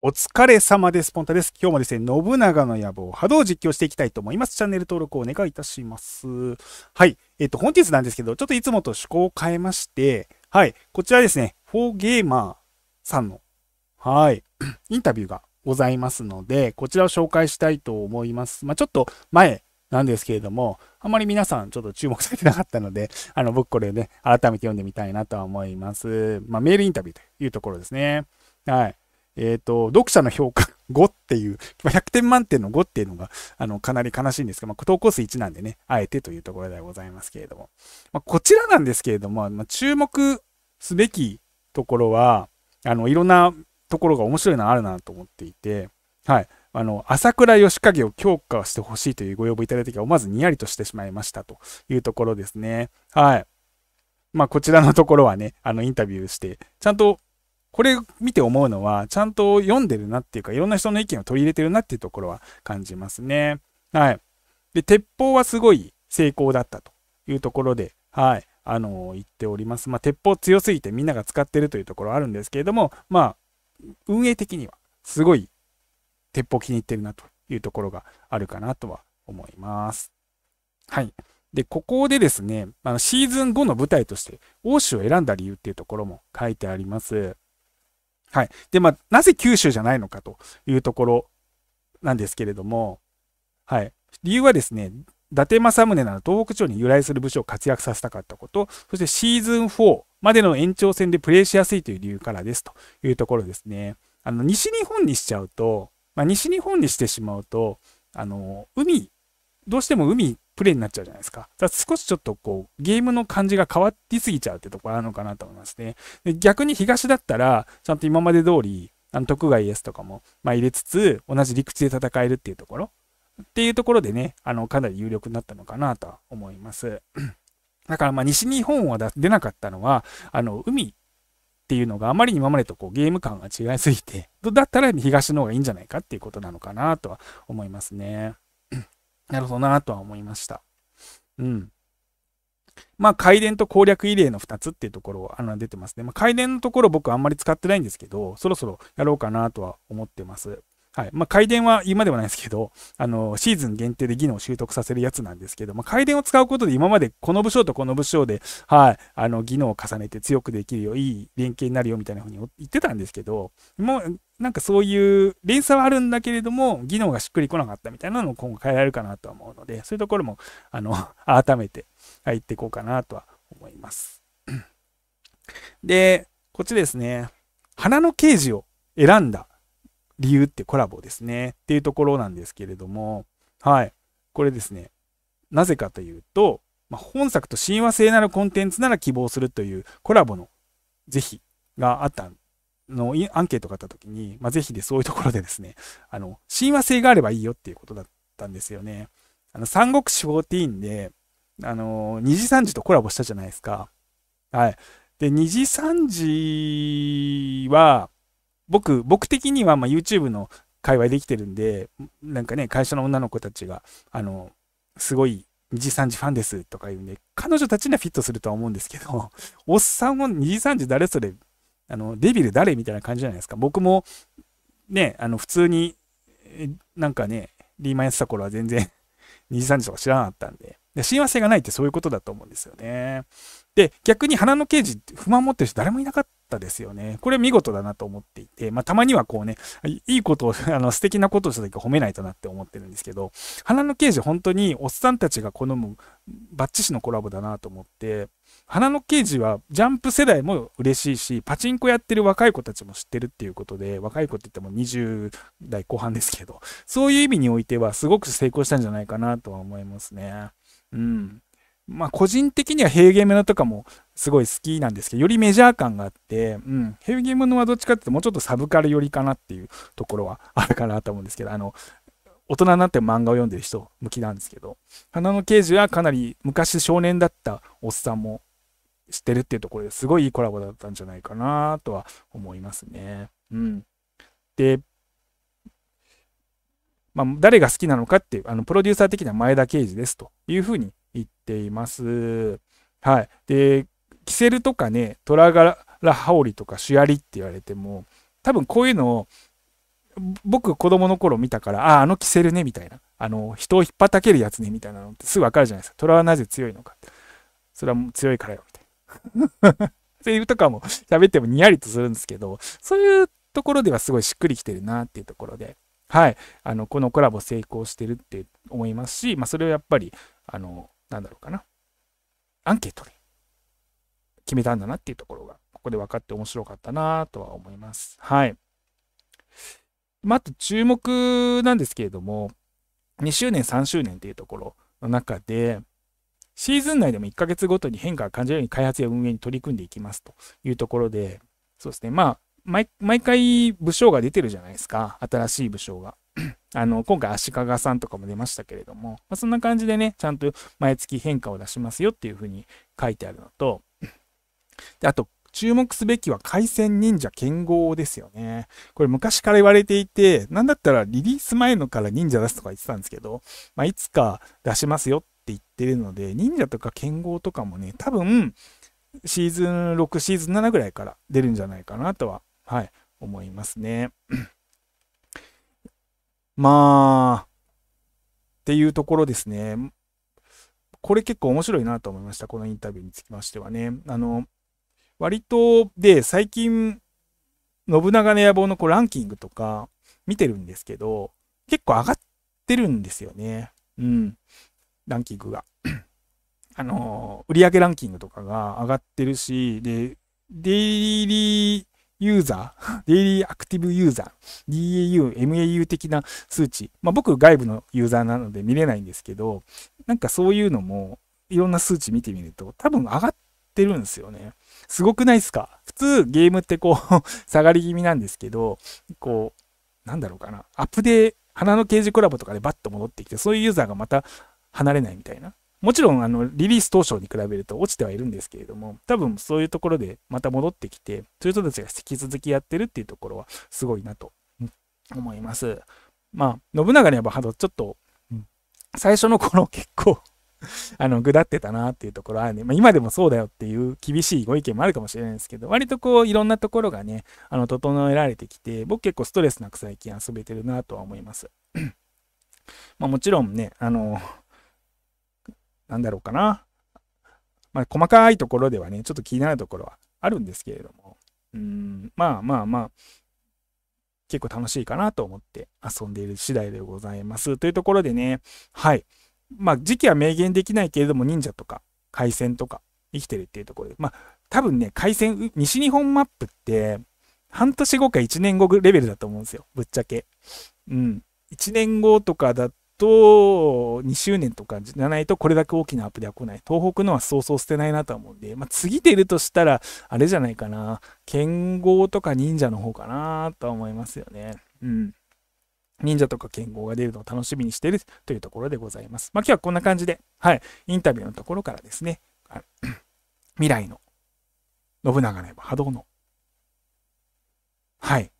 お疲れ様です。ポンタです。今日もですね、信長の野望、波動を実況していきたいと思います。チャンネル登録をお願いいたします。はい。えっ、と、本日なんですけど、ちょっといつもと趣向を変えまして、はい。こちらですね、4ゲーマーさんの、はい。インタビューがございますので、こちらを紹介したいと思います。まあ、ちょっと前なんですけれども、あんまり皆さんちょっと注目されてなかったので、あの、僕これね、改めて読んでみたいなとは思います。まあ、メールインタビューというところですね。はい。えっ、ー、と、読者の評価5っていう、100点満点の5っていうのが、あの、かなり悲しいんですが、まあ、投稿数1なんでね、あえてというところではございますけれども。まあ、こちらなんですけれども、まあ、注目すべきところは、あの、いろんなところが面白いのあるなと思っていて、はい。あの、朝倉義景を強化してほしいというご要望いただいた時は、思わずにやりとしてしまいましたというところですね。はい。まあ、こちらのところはね、あの、インタビューして、ちゃんとこれ見て思うのは、ちゃんと読んでるなっていうか、いろんな人の意見を取り入れてるなっていうところは感じますね。はい。で、鉄砲はすごい成功だったというところで、はい。あの、言っております。まあ、鉄砲強すぎてみんなが使ってるというところはあるんですけれども、まあ、運営的にはすごい鉄砲気に入ってるなというところがあるかなとは思います。はい。で、ここでですね、あのシーズン5の舞台として、欧州を選んだ理由っていうところも書いてあります。はい。で、まあ、なぜ九州じゃないのかというところなんですけれども、はい。理由はですね、伊達政宗など東北地方に由来する武将を活躍させたかったこと、そしてシーズン4までの延長戦でプレーしやすいという理由からですというところですね。あの、西日本にしちゃうと、まあ、西日本にしてしまうと、あの、海、どうしても海プレイになっちゃうじゃないですか。だから少しちょっとこう、ゲームの感じが変わりすぎちゃうってところあるのかなと思いますね。で逆に東だったら、ちゃんと今まで通り、あの、徳川家康とかも、まあ、入れつつ、同じ陸地で戦えるっていうところ、っていうところでね、あの、かなり有力になったのかなとは思います。だから、まあ、西日本は出なかったのは、あの、海っていうのがあまりに今までとこうゲーム感が違いすぎて、だったら東の方がいいんじゃないかっていうことなのかなとは思いますね。なるほどなとは思いました。うん。まあ、回電と攻略異例の2つっていうところ、あの、出てますね。まあ、改のところ僕あんまり使ってないんですけど、そろそろやろうかなとは思ってます。はい。まあ、改は今ではないですけど、あの、シーズン限定で技能を習得させるやつなんですけど、まあ、改を使うことで今までこの武将とこの武将で、はい、あの、技能を重ねて強くできるよ、いい連携になるよみたいな風に言ってたんですけど、もう、なんかそういう連鎖はあるんだけれども、技能がしっくりこなかったみたいなのを今後変えられるかなとは思うので、そういうところも、あの、改めて入っていこうかなとは思います。で、こっちですね、花の刑事を選んだ理由ってコラボですね、っていうところなんですけれども、はい。これですね、なぜかというと、まあ、本作と親和性なるコンテンツなら希望するというコラボの是非があったんのアンケートがあった時に、まぜひでそういうところでですね、あの、親和性があればいいよっていうことだったんですよね。あの、三国志14で、あの、二次三次とコラボしたじゃないですか。はい。で、二次三次は、僕、僕的には、ま YouTube の界隈できてるんで、なんかね、会社の女の子たちが、あの、すごい2次3次ファンですとか言うんで、彼女たちにはフィットするとは思うんですけど、おっさんを2時3時誰それあの、デビル誰みたいな感じじゃないですか。僕も、ね、あの、普通に、なんかね、リーマンやってた頃は全然2時3時とか知らなかったんで。で親和性がないってそういうことだと思うんですよね。で、逆に花の刑事不満持ってる人誰もいなかっったですよね。これ見事だなと思っていて、まあ、たまにはこうね、いいことを、あの、素敵なことをした時褒めないとなって思ってるんですけど、花の刑事本当におっさんたちが好むバッチシのコラボだなと思って、花の刑事はジャンプ世代も嬉しいし、パチンコやってる若い子たちも知ってるっていうことで、若い子って言っても20代後半ですけど、そういう意味においてはすごく成功したんじゃないかなとは思いますね。うん。まあ、個人的にはヘーゲームのとかもすごい好きなんですけど、よりメジャー感があって、うん、ヘーゲームのはどっちかっていうともうちょっとサブカル寄りかなっていうところはあるかなと思うんですけど、あの、大人になって漫画を読んでる人向きなんですけど、花の刑事はかなり昔少年だったおっさんも知ってるっていうところですごいいいコラボだったんじゃないかなとは思いますね。うん。で、まあ、誰が好きなのかっていう、あの、プロデューサー的には前田刑事ですというふうにています。はい。で、キセルとかね、トラガラハオリとかシュアリって言われても、多分こういうのを、僕子供の頃見たから、ああ、あのキセルね、みたいな。あの、人を引ったけるやつね、みたいなのってすぐわかるじゃないですか。虎はなぜ強いのかって。それはもう強いからよ、みたいな。セリフとかも喋ってもニヤリとするんですけど、そういうところではすごいしっくりきてるなっていうところで、はい。あの、このコラボ成功してるって思いますし、まあそれをやっぱり、あの、なんだろうかな、アンケートで決めたんだなっていうところが、ここで分かって面白かったなとは思います。はい。まあ、あと注目なんですけれども、2周年、3周年っていうところの中で、シーズン内でも1ヶ月ごとに変化を感じるように開発や運営に取り組んでいきますというところで、そうですね、まあ、毎回武将が出てるじゃないですか、新しい武将が。あの、今回足利さんとかも出ましたけれども、まあ、そんな感じでね、ちゃんと毎月変化を出しますよっていうふうに書いてあるのと、であと、注目すべきは海鮮忍者剣豪ですよね。これ昔から言われていて、なんだったらリリース前のから忍者出すとか言ってたんですけど、まあ、いつか出しますよって言ってるので、忍者とか剣豪とかもね、多分、シーズン6、シーズン7ぐらいから出るんじゃないかなとは、はい、思いますね。まあ、っていうところですね。これ結構面白いなと思いました。このインタビューにつきましてはね。あの、割と、で、最近、信長の野望のこうランキングとか見てるんですけど、結構上がってるんですよね。うん。ランキングが。あの、売上ランキングとかが上がってるし、で、デイリーユーザー、デイリーアクティブユーザー、DAU、MAU 的な数値、まあ、僕外部のユーザーなので見れないんですけど、なんかそういうのもいろんな数値見てみると多分上がってるんですよね。すごくないですか普通ゲームってこう 下がり気味なんですけど、こう、なんだろうかな、アップで花のケージコラボとかでバッと戻ってきて、そういうユーザーがまた離れないみたいな。もちろんあのリリース当初に比べると落ちてはいるんですけれども、多分そういうところでまた戻ってきて、そういう人たちが引き続きやってるっていうところはすごいなと思います。まあ、信長のバハド、ちょっと、うん、最初の頃結構 あの、ぐだってたなっていうところはね、まあ、今でもそうだよっていう厳しいご意見もあるかもしれないですけど、割とこう、いろんなところがね、あの、整えられてきて、僕結構ストレスなく最近遊べてるなとは思います。まあもちろんね、あの、なんだろうかな。まあ、細かいところではね、ちょっと気になるところはあるんですけれども、うん、まあまあまあ、結構楽しいかなと思って遊んでいる次第でございます。というところでね、はい。まあ、時期は明言できないけれども、忍者とか、海戦とか、生きてるっていうところで、まあ、多分ね、海戦、西日本マップって、半年後か1年後レベルだと思うんですよ、ぶっちゃけ。うん。1年後とかだと2周年とかじゃないとこれだけ大きなアップでは来ない。東北のはそうそう捨てないなとは思うんで、まあ、次出るとしたら、あれじゃないかな。剣豪とか忍者の方かなとは思いますよね。うん。忍者とか剣豪が出るのを楽しみにしてるというところでございます。まあ、今日はこんな感じで、はい、インタビューのところからですね、未来の信長の波動の、はい、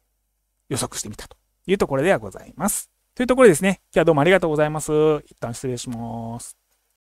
予測してみたというところではございます。というところですね。今日はどうもありがとうございます。一旦失礼します。